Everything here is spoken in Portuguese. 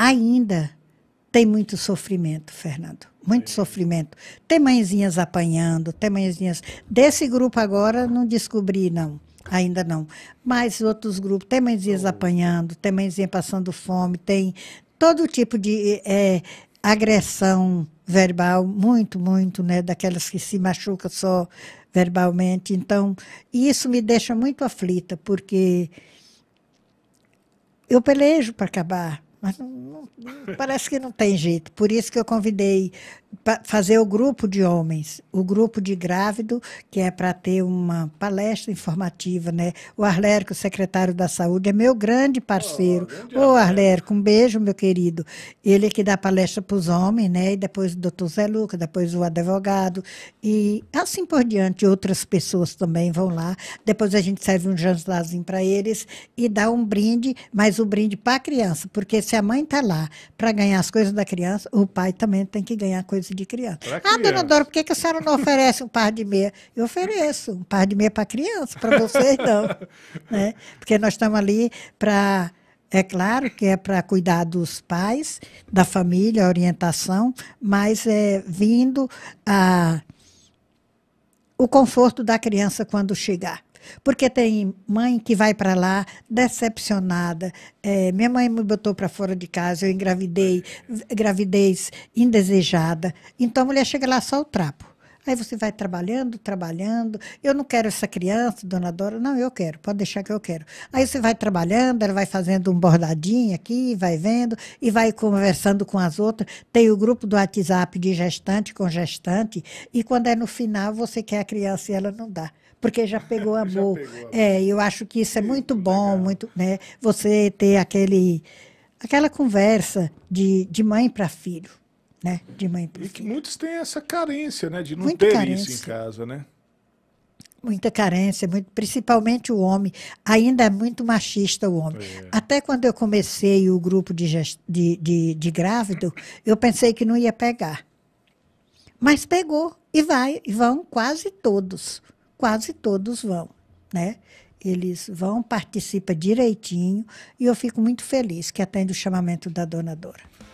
ainda tem muito sofrimento, Fernando. Muito Sim. sofrimento. Tem mãezinhas apanhando, tem mãezinhas. Desse grupo agora não descobri, não. Ainda não. Mas outros grupos, tem mãezinhas oh. apanhando, tem mãezinha passando fome, tem todo tipo de é, agressão verbal, muito, muito, né? Daquelas que se machucam só verbalmente. Então, isso me deixa muito aflita, porque eu pelejo para acabar mas não, não, parece que não tem jeito. Por isso que eu convidei para fazer o grupo de homens, o grupo de grávido, que é para ter uma palestra informativa, né? O Arlérico, secretário da Saúde, é meu grande parceiro. Oh, grande Ô, Arlérico, um beijo, meu querido. Ele é que dá palestra para os homens, né? E depois o doutor Zé Luca, depois o advogado. E assim por diante, outras pessoas também vão lá. Depois a gente serve um jantarzinho para eles e dá um brinde, mas o um brinde para a criança, porque se a mãe está lá para ganhar as coisas da criança, o pai também tem que ganhar coisas de criança. Pra criança. Ah, dona Dora, por que, que a senhora não oferece um par de meia? Eu ofereço um par de meia para criança, para vocês não. né? Porque nós estamos ali para. É claro que é para cuidar dos pais, da família, a orientação, mas é vindo a, o conforto da criança quando chegar. Porque tem mãe que vai para lá decepcionada. É, minha mãe me botou para fora de casa, eu engravidei, é. gravidez indesejada. Então a mulher chega lá só o trapo. Aí você vai trabalhando, trabalhando. Eu não quero essa criança, dona Dora. Não, eu quero, pode deixar que eu quero. Aí você vai trabalhando, ela vai fazendo um bordadinho aqui, vai vendo e vai conversando com as outras. Tem o grupo do WhatsApp de gestante com gestante. E quando é no final, você quer a criança e ela não dá porque já pegou amor. já pegou amor. É, eu acho que isso é muito é bom, muito, né? Você ter aquele aquela conversa de, de mãe para filho né? De mãe para filho. E que muitos têm essa carência, né? De não Muita ter carência. isso em casa, né? Muita carência, muito, principalmente o homem. Ainda é muito machista o homem. É. Até quando eu comecei o grupo de, gest... de, de, de grávido, eu pensei que não ia pegar. Mas pegou e vai, e vão quase todos. Quase todos vão, né? Eles vão, participa direitinho, e eu fico muito feliz que atende o chamamento da dona Dora.